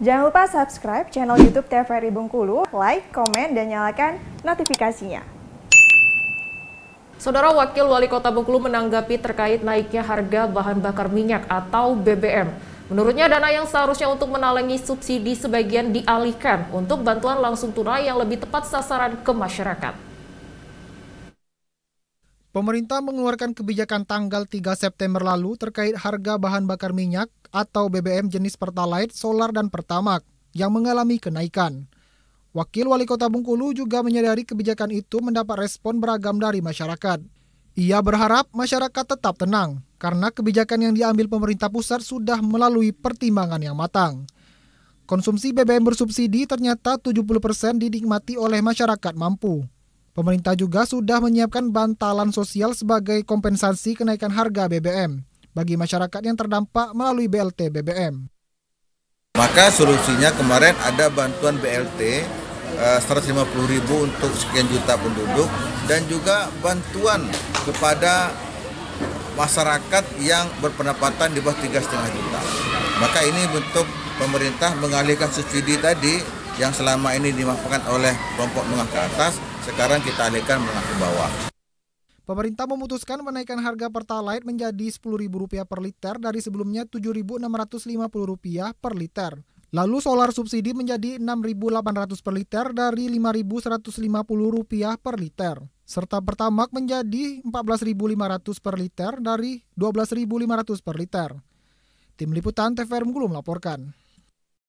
Jangan lupa subscribe channel YouTube TVRI Bengkulu, like, komen, dan nyalakan notifikasinya. Saudara Wakil Wali Kota Bengkulu menanggapi terkait naiknya harga bahan bakar minyak atau BBM. Menurutnya dana yang seharusnya untuk menalangi subsidi sebagian dialihkan untuk bantuan langsung tunai yang lebih tepat sasaran ke masyarakat. Pemerintah mengeluarkan kebijakan tanggal 3 September lalu terkait harga bahan bakar minyak atau BBM jenis Pertalite, Solar, dan Pertamax yang mengalami kenaikan. Wakil Wali Kota Bungkulu juga menyadari kebijakan itu mendapat respon beragam dari masyarakat. Ia berharap masyarakat tetap tenang karena kebijakan yang diambil pemerintah pusat sudah melalui pertimbangan yang matang. Konsumsi BBM bersubsidi ternyata 70% dinikmati oleh masyarakat mampu. Pemerintah juga sudah menyiapkan bantalan sosial sebagai kompensasi kenaikan harga BBM bagi masyarakat yang terdampak melalui BLT BBM. Maka solusinya kemarin ada bantuan BLT 150 eh, ribu untuk sekian juta penduduk dan juga bantuan kepada masyarakat yang berpendapatan di bawah 3,5 juta. Maka ini bentuk pemerintah mengalihkan subsidi tadi yang selama ini dimanfaatkan oleh kelompok menengah ke atas sekarang kita alihkan menengah ke bawah. Pemerintah memutuskan menaikkan harga Pertalite menjadi Rp10.000 per liter dari sebelumnya Rp7.650 per liter. Lalu solar subsidi menjadi Rp6.800 per liter dari Rp5.150 per liter. Serta pertamax menjadi Rp14.500 per liter dari Rp12.500 per liter. Tim Liputan TVR Mugulu melaporkan.